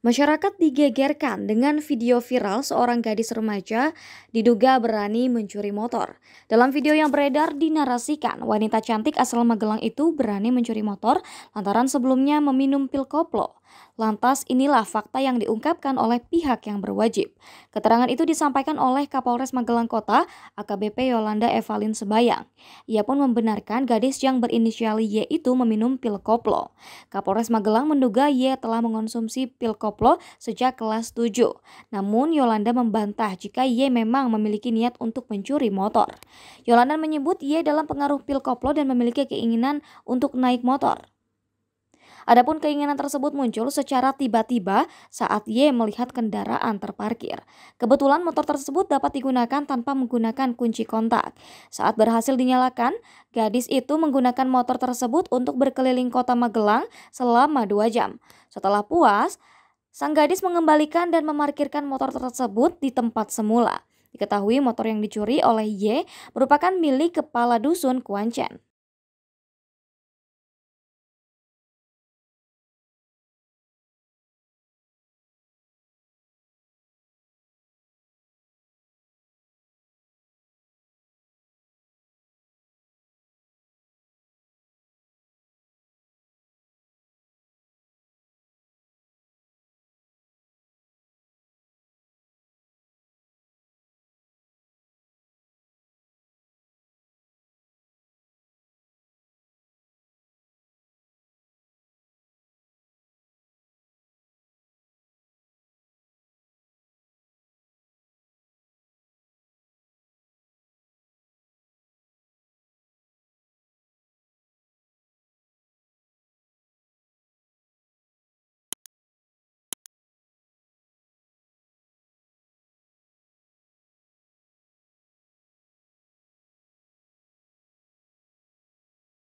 Masyarakat digegerkan dengan video viral seorang gadis remaja diduga berani mencuri motor. Dalam video yang beredar dinarasikan, wanita cantik asal Magelang itu berani mencuri motor lantaran sebelumnya meminum pil koplo. Lantas inilah fakta yang diungkapkan oleh pihak yang berwajib. Keterangan itu disampaikan oleh Kapolres Magelang Kota AKBP Yolanda Evalin Sebayang. Ia pun membenarkan gadis yang berinisial Y itu meminum pil koplo. Kapolres Magelang menduga Y telah mengonsumsi pil koplo sejak kelas 7. Namun Yolanda membantah jika Y memang memiliki niat untuk mencuri motor. Yolanda menyebut Y dalam pengaruh pil koplo dan memiliki keinginan untuk naik motor. Adapun keinginan tersebut muncul secara tiba-tiba saat Y melihat kendaraan terparkir. Kebetulan motor tersebut dapat digunakan tanpa menggunakan kunci kontak. Saat berhasil dinyalakan, gadis itu menggunakan motor tersebut untuk berkeliling kota Magelang selama dua jam. Setelah puas, sang gadis mengembalikan dan memarkirkan motor tersebut di tempat semula. Diketahui motor yang dicuri oleh Y merupakan milik kepala dusun Kuancen.